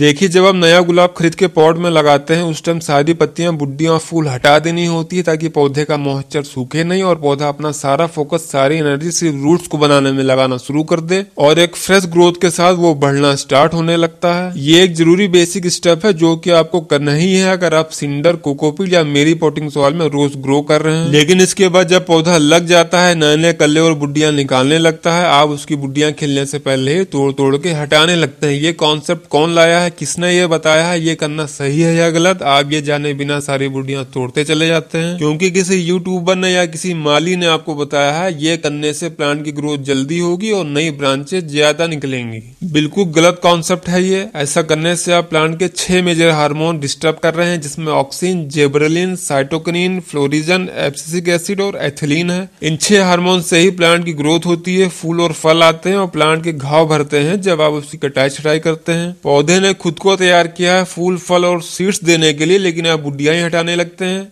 देखिए जब आप नया गुलाब खरीद के पॉट में लगाते हैं उस टाइम सारी पत्तियां बुड्डियां और फूल हटा देनी होती है ताकि पौधे का मॉइस्चर सूखे नहीं और पौधा अपना सारा फोकस सारी एनर्जी सिर्फ रूट्स को बनाने में लगाना शुरू कर दे और एक फ्रेश ग्रोथ के साथ वो बढ़ना स्टार्ट होने लगता है ये एक जरूरी बेसिक स्टेप है जो की आपको करना ही है अगर आप सिंडर कोकोपी या मेरी पोटिंग सॉल में रोज ग्रो कर रहे हैं लेकिन इसके बाद जब पौधा लग जाता है नए नए कल्ले और बुड्डियां निकालने लगता है आप उसकी बुड्डियां खिलने से पहले ही तोड़ तोड़ के हटाने लगते हैं ये कॉन्सेप्ट कौन लाया है किसने ये बताया है ये करना सही है या गलत आप ये जाने बिना सारी बुढ़िया तोड़ते चले जाते हैं क्योंकि किसी यूट्यूबर ने या किसी माली ने आपको बताया है ये करने से प्लांट की ग्रोथ जल्दी होगी और नई ब्रांचेज ज्यादा निकलेंगी बिल्कुल गलत कॉन्सेप्ट है ये ऐसा करने से आप प्लांट के छह मेजर हार्मोन डिस्टर्ब कर रहे हैं जिसमें auxin gibberellin cytokinin florigen abscisic acid और एथिलीन है इन छह हार्मोन से ही प्लांट की ग्रोथ होती है फूल और फल आते हैं और प्लांट के घाव भरते हैं जब आप उसकी कटाई छटाई करते हैं पौधे ने खुद को तैयार किया है फूल फल और सीड्स देने के लिए लेकिन आप बुढ़िया ही हटाने लगते हैं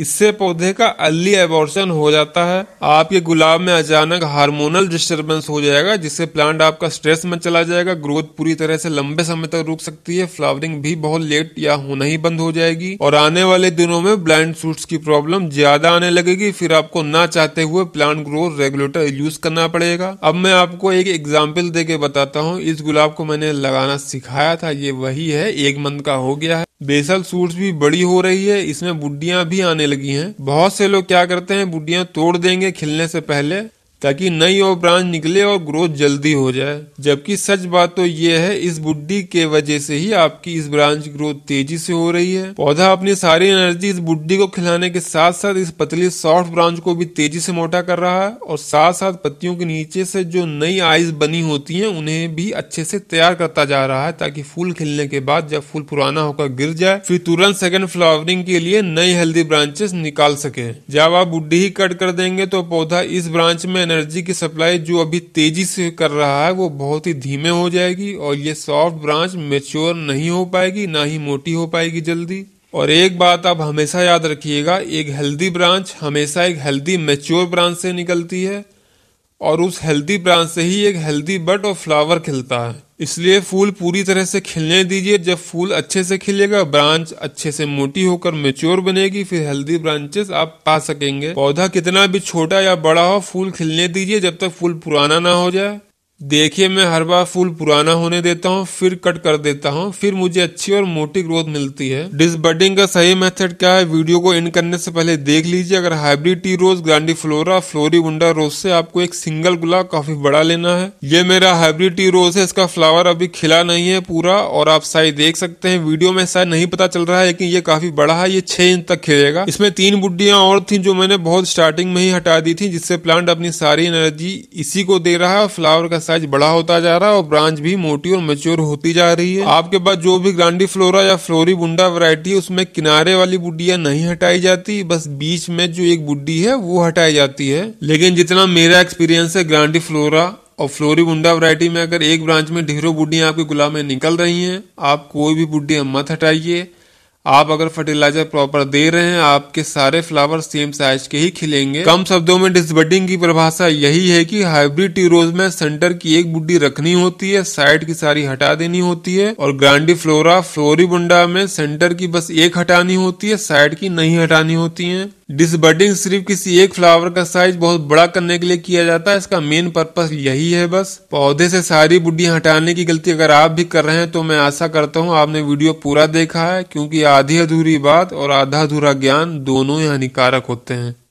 इससे पौधे का अर्ली एबॉर्शन हो जाता है आपके गुलाब में अचानक हार्मोनल डिस्टरबेंस हो जाएगा जिससे प्लांट आपका स्ट्रेस में चला जाएगा ग्रोथ पूरी तरह से लंबे समय तक रुक सकती है फ्लावरिंग भी बहुत लेट या होना ही बंद हो जाएगी और आने वाले दिनों में ब्लाइंड फ्रूट्स की प्रॉब्लम ज्यादा आने लगेगी फिर आपको ना चाहते हुए प्लांट ग्रोथ रेगुलेटर यूज करना पड़ेगा अब मैं आपको एक एग्जाम्पल दे के बताता हूँ इस गुलाब को मैंने लगाना सिखाया था ये वही है एक मंथ का हो गया है बेसल सूट्स भी बड़ी हो रही है इसमें बुढ़िया भी आने लगी हैं बहुत से लोग क्या करते हैं बुढ़िया तोड़ देंगे खिलने से पहले ताकि नई और ब्रांच निकले और ग्रोथ जल्दी हो जाए जबकि सच बात तो यह है इस बुड्ढी के वजह से ही आपकी इस ब्रांच ग्रोथ तेजी से हो रही है पौधा अपनी सारी एनर्जी इस बुड्ढी को खिलाने के साथ साथ इस पतली सॉफ्ट ब्रांच को भी तेजी से मोटा कर रहा है और साथ साथ पत्तियों के नीचे से जो नई आइज बनी होती है उन्हें भी अच्छे से तैयार करता जा रहा है ताकि फूल खिलने के बाद जब फूल पुराना होकर गिर जाए फिर तुरंत सेकेंड फ्लावरिंग के लिए नई हेल्दी ब्रांचेस निकाल सके जब आप बुड्ढी ही कट कर देंगे तो पौधा इस ब्रांच में एनर्जी की सप्लाई जो अभी तेजी से कर रहा है वो बहुत ही धीमे हो जाएगी और ये सॉफ्ट ब्रांच मेच्योर नहीं हो पाएगी ना ही मोटी हो पाएगी जल्दी और एक बात आप हमेशा याद रखिएगा एक हेल्दी ब्रांच हमेशा एक हेल्दी मेच्योर ब्रांच से निकलती है और उस हेल्दी ब्रांच से ही एक हेल्दी बट और फ्लावर खिलता है इसलिए फूल पूरी तरह से खिलने दीजिए जब फूल अच्छे से खिलेगा ब्रांच अच्छे से मोटी होकर मेच्योर बनेगी फिर हेल्दी ब्रांचेस आप पा सकेंगे पौधा कितना भी छोटा या बड़ा हो फूल खिलने दीजिए जब तक फूल पुराना ना हो जाए देखिए मैं हर बार फूल पुराना होने देता हूँ फिर कट कर देता हूँ फिर मुझे अच्छी और मोटी ग्रोथ मिलती है डिसबर्डिंग का सही मेथड क्या है वीडियो को एंड करने से पहले देख लीजिए अगर hybrid tea rose grandiflora फ्लोरी वा रोज से आपको एक सिंगल गुलाब काफी बड़ा लेना है ये मेरा हाइब्रिड टी रोज है इसका फ्लावर अभी खिला नहीं है पूरा और आप साइज देख सकते हैं वीडियो में शायद नहीं पता चल रहा है लेकिन ये काफी बड़ा है ये छह इंच तक खिलेगा इसमें तीन बुड्डियां और थी जो मैंने बहुत स्टार्टिंग में ही हटा दी थी जिससे प्लांट अपनी सारी एनर्जी इसी को दे रहा है फ्लावर का साइज बड़ा होता जा रहा है और ब्रांच भी मोटी और मेच्योर होती जा रही है आपके पास जो भी ग्रांडी फ्लोरा या फ्लोरी बुंडा वरायटी है उसमें किनारे वाली बुढ़िया नहीं हटाई जाती बस बीच में जो एक बुढ़ी है वो हटाई जाती है लेकिन जितना मेरा एक्सपीरियंस है ग्रांडी फ्लोरा और फ्लोरी बुंडा वरायटी में अगर एक ब्रांच में ढेरों बुढ़ियां आपके गुलाब में निकल रही हैं आप कोई भी बुड्डिया मत हटाइए आप अगर फर्टिलाइजर प्रॉपर दे रहे हैं आपके सारे फ्लावर सेम साइज के ही खिलेंगे कम शब्दों में डिसबडिंग की परिभाषा यही है कि हाइब्रिड ट्यूरोज में सेंटर की एक बुड्डी रखनी होती है साइड की सारी हटा देनी होती है और ग्रांडी फ्लोरा फ्लोरीबुंडा में सेंटर की बस एक हटानी होती है साइड की नहीं हटानी होती है डिसबर्डिंग सिर्फ किसी एक फ्लावर का साइज बहुत बड़ा करने के लिए किया जाता है इसका मेन पर्पस यही है बस पौधे से सारी बुढ़िया हटाने की गलती अगर आप भी कर रहे हैं तो मैं आशा करता हूँ आपने वीडियो पूरा देखा है क्योंकि आधी अधूरी बात और आधा अधूरा ज्ञान दोनों ही हानिकारक होते हैं